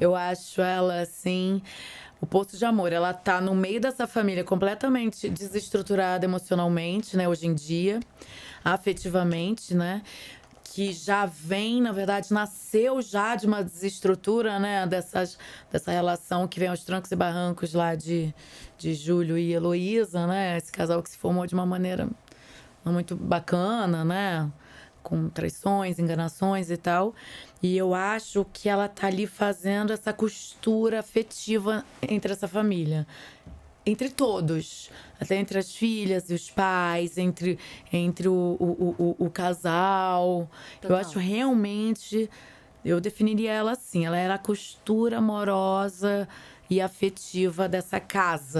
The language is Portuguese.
Eu acho ela assim. O Poço de Amor, ela tá no meio dessa família completamente desestruturada emocionalmente, né, hoje em dia, afetivamente, né? Que já vem, na verdade, nasceu já de uma desestrutura, né? Dessas, dessa relação que vem aos trancos e barrancos lá de, de Júlio e Heloísa, né? Esse casal que se formou de uma maneira não muito bacana, né? com traições, enganações e tal. E eu acho que ela tá ali fazendo essa costura afetiva entre essa família. Entre todos, até entre as filhas e os pais, entre, entre o, o, o, o casal. Total. Eu acho realmente. Eu definiria ela assim: ela era a costura amorosa e afetiva dessa casa.